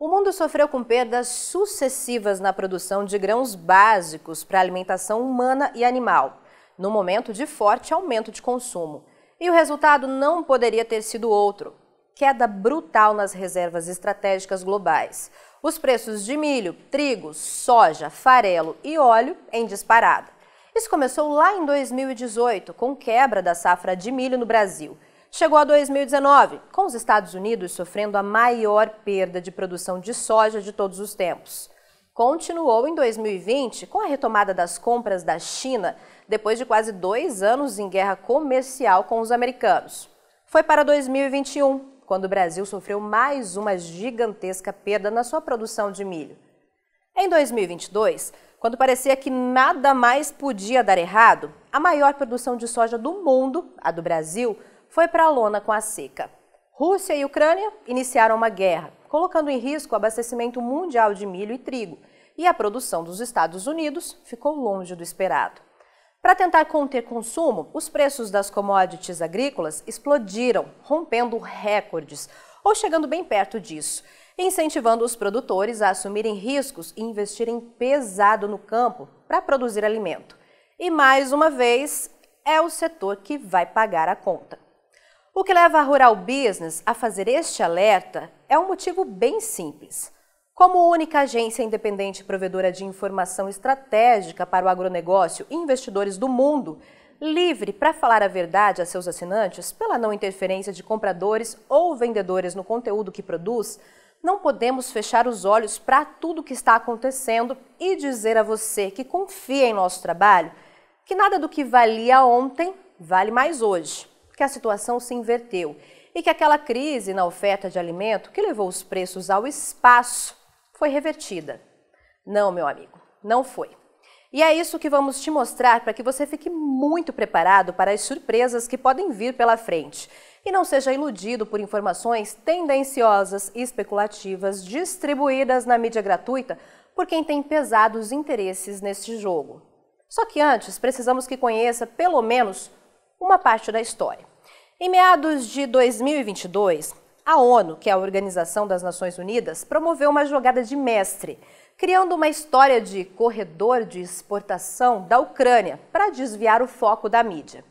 O mundo sofreu com perdas sucessivas na produção de grãos básicos para alimentação humana e animal, no momento de forte aumento de consumo. E o resultado não poderia ter sido outro: queda brutal nas reservas estratégicas globais. Os preços de milho, trigo, soja, farelo e óleo em disparada. Isso começou lá em 2018, com quebra da safra de milho no Brasil chegou a 2019, com os Estados Unidos sofrendo a maior perda de produção de soja de todos os tempos. Continuou em 2020 com a retomada das compras da China, depois de quase dois anos em guerra comercial com os americanos. Foi para 2021, quando o Brasil sofreu mais uma gigantesca perda na sua produção de milho. Em 2022, quando parecia que nada mais podia dar errado, a maior produção de soja do mundo, a do Brasil, foi para a lona com a seca. Rússia e Ucrânia iniciaram uma guerra, colocando em risco o abastecimento mundial de milho e trigo, e a produção dos Estados Unidos ficou longe do esperado. Para tentar conter consumo, os preços das commodities agrícolas explodiram, rompendo recordes, ou chegando bem perto disso, incentivando os produtores a assumirem riscos e investirem pesado no campo para produzir alimento. E mais uma vez, é o setor que vai pagar a conta. O que leva a Rural Business a fazer este alerta é um motivo bem simples. Como única agência independente provedora de informação estratégica para o agronegócio e investidores do mundo, livre para falar a verdade a seus assinantes pela não interferência de compradores ou vendedores no conteúdo que produz, não podemos fechar os olhos para tudo o que está acontecendo e dizer a você que confia em nosso trabalho que nada do que valia ontem vale mais hoje que a situação se inverteu e que aquela crise na oferta de alimento que levou os preços ao espaço foi revertida. Não, meu amigo, não foi. E é isso que vamos te mostrar para que você fique muito preparado para as surpresas que podem vir pela frente e não seja iludido por informações tendenciosas e especulativas distribuídas na mídia gratuita por quem tem pesados interesses neste jogo. Só que antes, precisamos que conheça pelo menos uma parte da história. Em meados de 2022, a ONU, que é a Organização das Nações Unidas, promoveu uma jogada de mestre, criando uma história de corredor de exportação da Ucrânia para desviar o foco da mídia.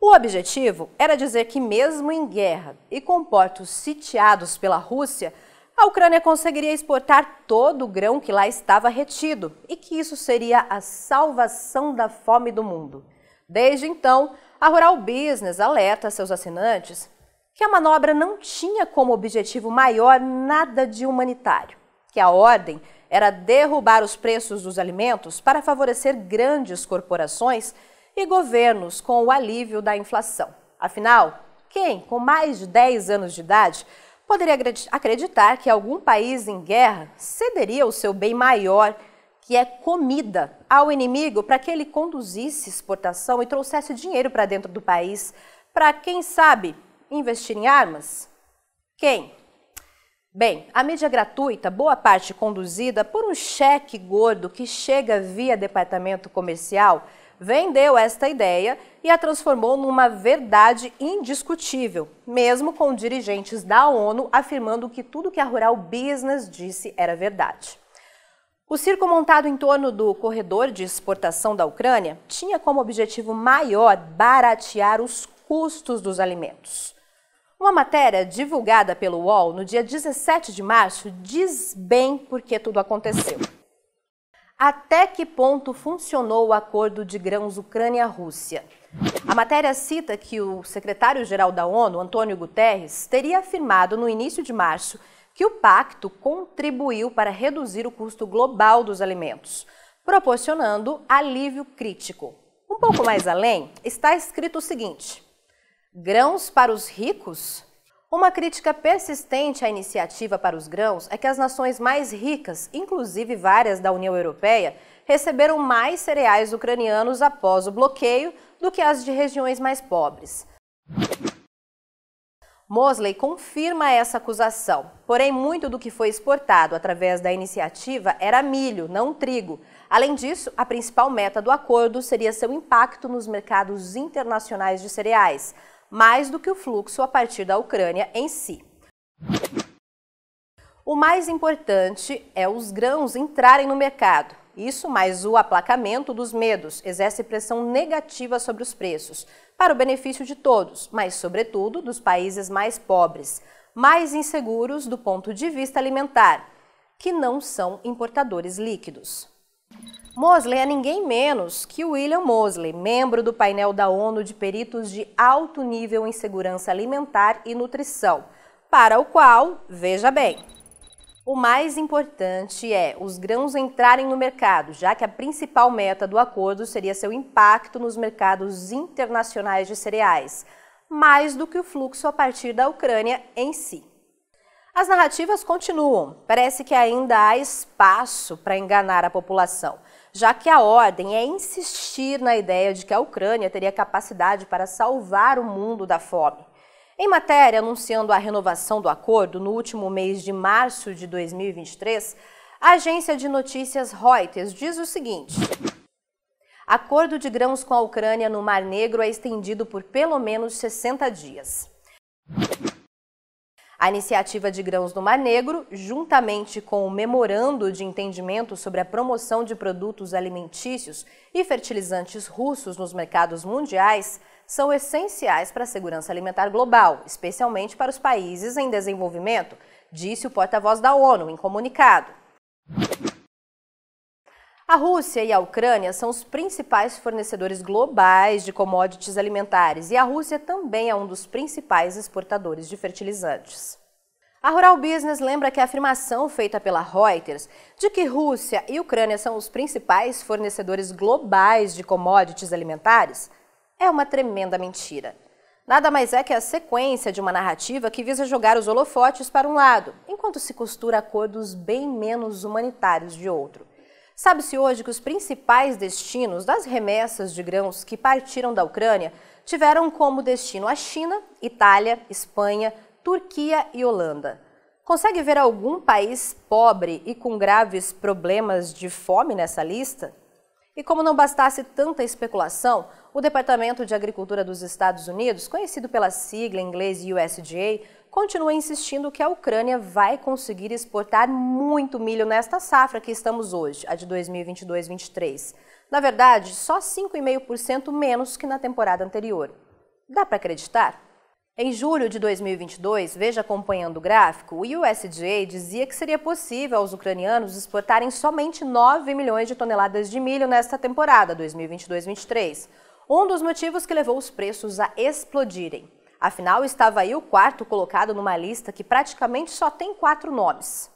O objetivo era dizer que, mesmo em guerra e com portos sitiados pela Rússia, a Ucrânia conseguiria exportar todo o grão que lá estava retido e que isso seria a salvação da fome do mundo. Desde então, a Rural Business alerta seus assinantes que a manobra não tinha como objetivo maior nada de humanitário, que a ordem era derrubar os preços dos alimentos para favorecer grandes corporações e governos com o alívio da inflação. Afinal, quem, com mais de 10 anos de idade, poderia acreditar que algum país em guerra cederia o seu bem maior? que é comida, ao inimigo para que ele conduzisse exportação e trouxesse dinheiro para dentro do país para, quem sabe, investir em armas? Quem? Bem, a mídia gratuita, boa parte conduzida por um cheque gordo que chega via departamento comercial, vendeu esta ideia e a transformou numa verdade indiscutível, mesmo com dirigentes da ONU afirmando que tudo que a Rural Business disse era verdade. O circo montado em torno do corredor de exportação da Ucrânia tinha como objetivo maior baratear os custos dos alimentos. Uma matéria divulgada pelo UOL no dia 17 de março diz bem por que tudo aconteceu. Até que ponto funcionou o acordo de grãos Ucrânia-Rússia? A matéria cita que o secretário-geral da ONU, Antônio Guterres, teria afirmado no início de março que o pacto contribuiu para reduzir o custo global dos alimentos, proporcionando alívio crítico. Um pouco mais além, está escrito o seguinte: Grãos para os ricos? Uma crítica persistente à iniciativa para os grãos é que as nações mais ricas, inclusive várias da União Europeia, receberam mais cereais ucranianos após o bloqueio do que as de regiões mais pobres. Mosley confirma essa acusação. Porém, muito do que foi exportado através da iniciativa era milho, não trigo. Além disso, a principal meta do acordo seria seu impacto nos mercados internacionais de cereais, mais do que o fluxo a partir da Ucrânia em si. O mais importante é os grãos entrarem no mercado. Isso mais o aplacamento dos medos exerce pressão negativa sobre os preços, para o benefício de todos, mas sobretudo dos países mais pobres, mais inseguros do ponto de vista alimentar, que não são importadores líquidos. Mosley é ninguém menos que William Mosley, membro do painel da ONU de peritos de alto nível em segurança alimentar e nutrição, para o qual, veja bem, o mais importante é os grãos entrarem no mercado, já que a principal meta do acordo seria seu impacto nos mercados internacionais de cereais, mais do que o fluxo a partir da Ucrânia em si. As narrativas continuam. Parece que ainda há espaço para enganar a população, já que a ordem é insistir na ideia de que a Ucrânia teria capacidade para salvar o mundo da fome. Em matéria anunciando a renovação do acordo no último mês de março de 2023, a agência de notícias Reuters diz o seguinte: Acordo de grãos com a Ucrânia no Mar Negro é estendido por pelo menos 60 dias. A iniciativa de grãos no Mar Negro, juntamente com o Memorando de Entendimento sobre a promoção de produtos alimentícios e fertilizantes russos nos mercados mundiais, são essenciais para a segurança alimentar global, especialmente para os países em desenvolvimento, disse o porta-voz da ONU em comunicado. A Rússia e a Ucrânia são os principais fornecedores globais de commodities alimentares e a Rússia também é um dos principais exportadores de fertilizantes. A Rural Business lembra que a afirmação feita pela Reuters de que Rússia e Ucrânia são os principais fornecedores globais de commodities alimentares é uma tremenda mentira. Nada mais é que a sequência de uma narrativa que visa jogar os holofotes para um lado, enquanto se costura acordos bem menos humanitários de outro. Sabe-se hoje que os principais destinos das remessas de grãos que partiram da Ucrânia tiveram como destino a China, Itália, Espanha, Turquia e Holanda. Consegue ver algum país pobre e com graves problemas de fome nessa lista? E como não bastasse tanta especulação, o Departamento de Agricultura dos Estados Unidos, conhecido pela sigla em inglês USDA, continua insistindo que a Ucrânia vai conseguir exportar muito milho nesta safra que estamos hoje, a de 2022-23. Na verdade, só 5,5% menos que na temporada anterior. Dá para acreditar? Em julho de 2022, veja acompanhando o gráfico, o USDA dizia que seria possível aos ucranianos exportarem somente 9 milhões de toneladas de milho nesta temporada 2022-23, um dos motivos que levou os preços a explodirem. Afinal, estava aí o quarto colocado numa lista que praticamente só tem quatro nomes.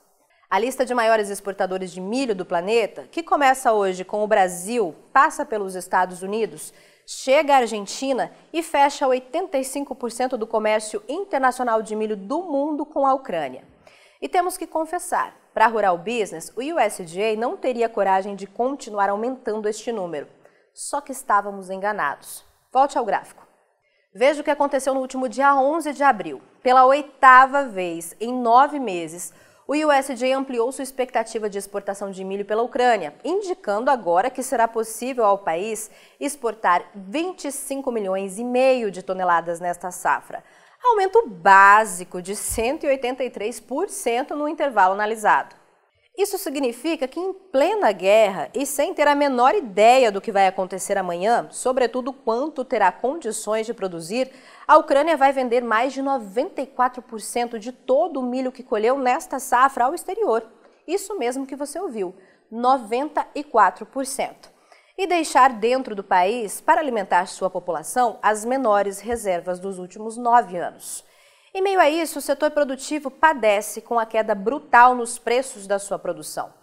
A lista de maiores exportadores de milho do planeta, que começa hoje com o Brasil, passa pelos Estados Unidos, chega à Argentina e fecha 85% do comércio internacional de milho do mundo com a Ucrânia. E temos que confessar, para a Rural Business, o USDA não teria coragem de continuar aumentando este número. Só que estávamos enganados. Volte ao gráfico. Veja o que aconteceu no último dia 11 de abril. Pela oitava vez em nove meses, o USDA ampliou sua expectativa de exportação de milho pela Ucrânia, indicando agora que será possível ao país exportar 25 milhões e meio de toneladas nesta safra. Aumento básico de 183% no intervalo analisado. Isso significa que, em plena guerra e sem ter a menor ideia do que vai acontecer amanhã, sobretudo quanto terá condições de produzir, a Ucrânia vai vender mais de 94% de todo o milho que colheu nesta safra ao exterior. Isso mesmo que você ouviu, 94%. E deixar dentro do país, para alimentar sua população, as menores reservas dos últimos nove anos. Em meio a isso, o setor produtivo padece com a queda brutal nos preços da sua produção.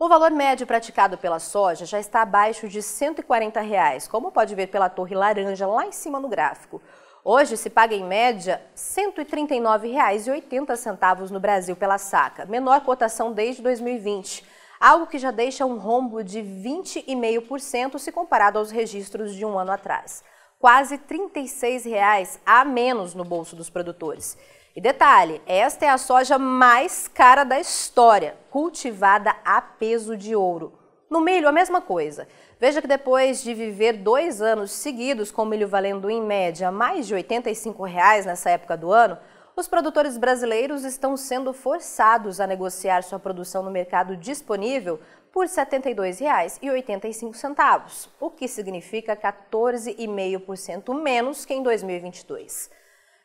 O valor médio praticado pela soja já está abaixo de R$ 140, reais, como pode ver pela torre laranja lá em cima no gráfico. Hoje se paga em média R$ 139,80 no Brasil pela saca, menor cotação desde 2020, algo que já deixa um rombo de 20,5% se comparado aos registros de um ano atrás quase R$ 36,00 a menos no bolso dos produtores. E detalhe, esta é a soja mais cara da história, cultivada a peso de ouro. No milho, a mesma coisa. Veja que depois de viver dois anos seguidos com o milho valendo em média mais de R$ 85 reais nessa época do ano, os produtores brasileiros estão sendo forçados a negociar sua produção no mercado disponível por R$ 72,85, o que significa 14,5% menos que em 2022.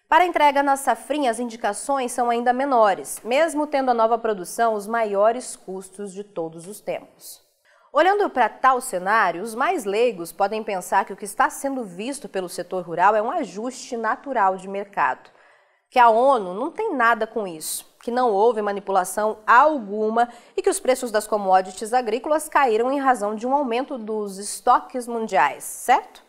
Para entrega na safrinha, as indicações são ainda menores, mesmo tendo a nova produção os maiores custos de todos os tempos. Olhando para tal cenário, os mais leigos podem pensar que o que está sendo visto pelo setor rural é um ajuste natural de mercado que a ONU não tem nada com isso, que não houve manipulação alguma e que os preços das commodities agrícolas caíram em razão de um aumento dos estoques mundiais, certo?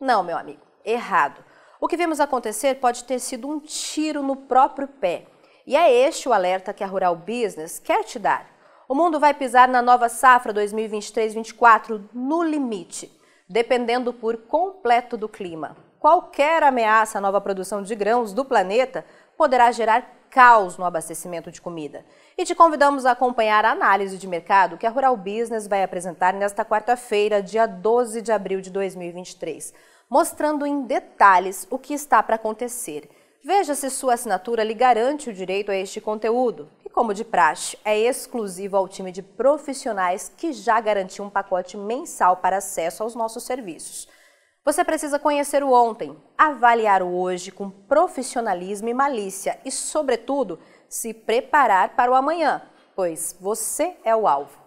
Não, meu amigo, errado. O que vimos acontecer pode ter sido um tiro no próprio pé. E é este o alerta que a Rural Business quer te dar. O mundo vai pisar na nova safra 2023-24 no limite, dependendo por completo do clima qualquer ameaça à nova produção de grãos do planeta poderá gerar caos no abastecimento de comida. E te convidamos a acompanhar a análise de mercado que a Rural Business vai apresentar nesta quarta-feira, dia 12 de abril de 2023, mostrando em detalhes o que está para acontecer. Veja se sua assinatura lhe garante o direito a este conteúdo. E como de praxe, é exclusivo ao time de profissionais que já garantiu um pacote mensal para acesso aos nossos serviços. Você precisa conhecer o ontem, avaliar o hoje com profissionalismo e malícia e, sobretudo, se preparar para o amanhã, pois você é o alvo.